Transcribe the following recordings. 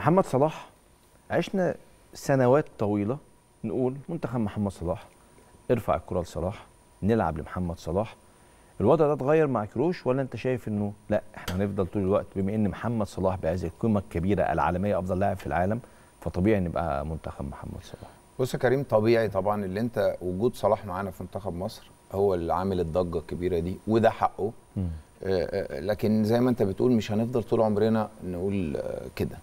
محمد صلاح عشنا سنوات طويله نقول منتخب محمد صلاح ارفع الكره لصلاح نلعب لمحمد صلاح الوضع ده اتغير مع كروش ولا انت شايف انه لا احنا هنفضل طول الوقت بما ان محمد صلاح بهذه القيمه الكبيره العالميه افضل لاعب في العالم فطبيعي نبقى منتخب محمد صلاح بص يا كريم طبيعي طبعا اللي انت وجود صلاح معانا في منتخب مصر هو اللي عامل الضجه الكبيره دي وده حقه آه،, آه لكن زي ما انت بتقول مش هنفضل طول عمرنا نقول آه، كده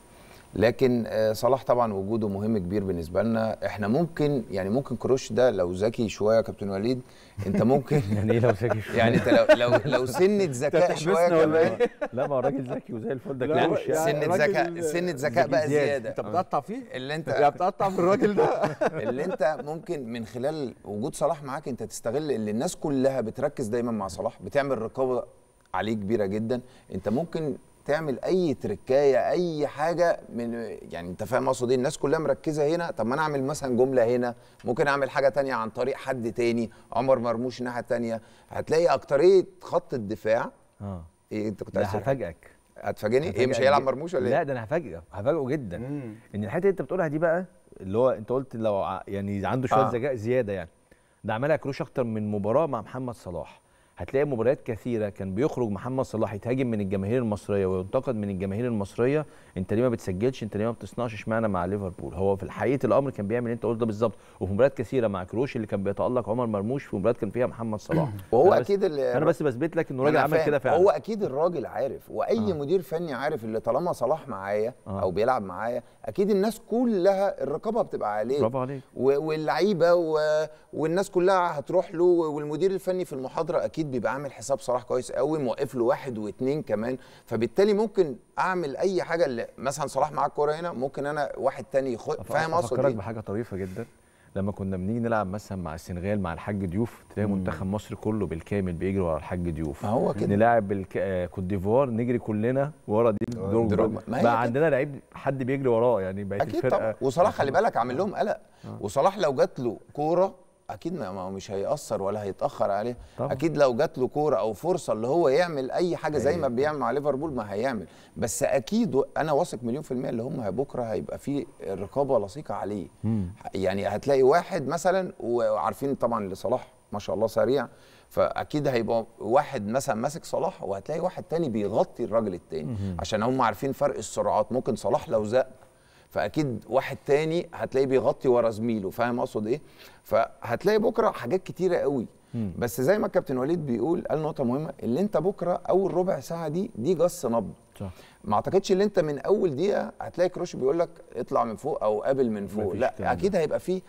لكن آه، صلاح طبعا وجوده مهم كبير بالنسبه لنا احنا ممكن يعني ممكن كروش ده لو ذكي شويه يا كابتن وليد انت ممكن يعني ايه لو ذكي شويه يعني انت لو لو, لو سنه ذكاء شويه كمان إيه؟ لا ما هو الراجل ذكي وزي الفل ده كروش يعني سنه ذكاء سنه ذكاء بقى زياده انت بتقطع فيه اللي انت بتقطع في الراجل ده اللي انت ممكن من خلال وجود صلاح معاك انت تستغل اللي الناس كلها بتركز دايما مع صلاح بتعمل رقابه عليه كبيره جدا انت ممكن تعمل اي تركايه اي حاجه من يعني انت فاهم اقصد ايه الناس كلها مركزه هنا طب ما انا اعمل مثلا جمله هنا ممكن اعمل حاجه تانية عن طريق حد تاني عمر مرموش الناحيه تانية هتلاقي اكتريه خط الدفاع اه إيه انت كنت عايز هفاجئك هتفاجئني ايه مش هيلعب مرموش ولا ايه لا ده انا هفاجئه هفاجئه جدا مم. ان الحته اللي انت بتقولها دي بقى اللي هو انت قلت لو يعني عنده شويه آه. ذكاء زياده يعني ده عملها كروش اكتر من مباراه مع محمد صلاح هتلاقي مباريات كثيره كان بيخرج محمد صلاح يتهاجم من الجماهير المصريه وينتقد من الجماهير المصريه انت ليه ما بتسجلش انت ليه ما بتصنعش اشمعنى مع ليفربول هو في حقيقه الامر كان بيعمل انت قلت ده بالظبط وفي مباريات كثيره مع كروش اللي كان بيتالق عمر مرموش في مباريات كان فيها محمد صلاح وهو أنا اكيد انا بس بثبت لك انه راجل عمل كده فعلا هو اكيد الراجل عارف واي آه. مدير فني عارف اللي طالما صلاح معايا آه. او بيلعب معايا اكيد الناس كلها الرقابه بتبقى عليه برافو عليك واللعيبه والناس كلها هتروح له والمدير الفني في المحاضره اكيد البعيد بيبقى عامل حساب صلاح كويس قوي موقف له واحد واثنين كمان فبالتالي ممكن اعمل اي حاجه اللي مثلا صلاح معاه الكوره هنا ممكن انا واحد تاني يخش فاهم اقصد افكرك إيه؟ بحاجه طريفه جدا لما كنا بنيجي نلعب مثلا مع السنغال مع الحاج ضيوف تلاقي منتخب مصر كله بالكامل بيجري ورا الحاج ضيوف هو كده نلعب آه، كوت ديفوار نجري كلنا ورا دي دروب بقى عندنا لعيب حد بيجري وراه يعني بقت الفرقه اكيد طبعا وصلاح خلي بالك عامل لهم قلق آه. وصلاح لو جات له كوره اكيد ما مش هيأثر ولا هيتأخر عليه طبعا. اكيد لو جات له كوره او فرصه اللي هو يعمل اي حاجه زي أيه. ما أيوة. بيعمل مع ليفربول ما هيعمل بس اكيد انا واثق مليون في الميه اللي هم بكره هيبقى في رقابه لصيقه عليه مم. يعني هتلاقي واحد مثلا وعارفين طبعا اللي صلاح ما شاء الله سريع فاكيد هيبقى واحد مثلا ماسك صلاح وهتلاقي واحد تاني بيغطي الراجل التاني مم. عشان هم عارفين فرق السرعات ممكن صلاح لو زق فاكيد واحد تاني هتلاقيه بيغطي ورا زميله فاهم اقصد ايه فهتلاقي بكره حاجات كتيره قوي مم. بس زي ما الكابتن وليد بيقول قال نقطه مهمه اللي انت بكره اول ربع ساعه دي دي جص نبض صح ما اعتقدش ان انت من اول دقيقه هتلاقي كروش بيقول لك اطلع من فوق او قابل من فوق لا اكيد هيبقى فيه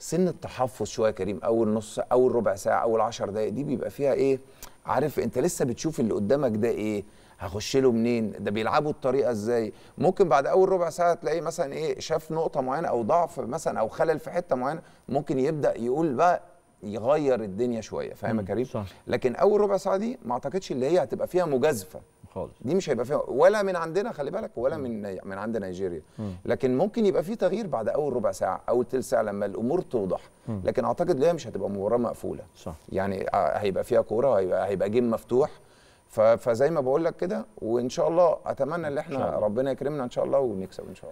سن التحفظ شويه كريم اول نص اول ربع ساعه اول 10 دقائق دي بيبقى فيها ايه عارف انت لسه بتشوف اللي قدامك ده ايه هخش له منين ده بيلعبوا الطريقه ازاي ممكن بعد اول ربع ساعه تلاقيه مثلا ايه شاف نقطه معينه او ضعف مثلا او خلل في حته معينه ممكن يبدا يقول بقى يغير الدنيا شويه فاهم يا كريم صح. لكن اول ربع ساعه دي ما اعتقدش اللي هي هتبقى فيها مجازفه خالص دي مش هيبقى فيها ولا من عندنا خلي بالك ولا م. من من عند نيجيريا م. لكن ممكن يبقى في تغيير بعد اول ربع ساعه اول ثلث ساعه لما الامور توضح م. لكن اعتقد ان هي مش هتبقى مباراه مقفوله صح. يعني آه، هيبقى فيها كوره هيبقى هيبقى جيم مفتوح فزي ما بقول لك كده وان شاء الله اتمنى ان احنا ربنا يكرمنا ان شاء الله ونكسب ان شاء الله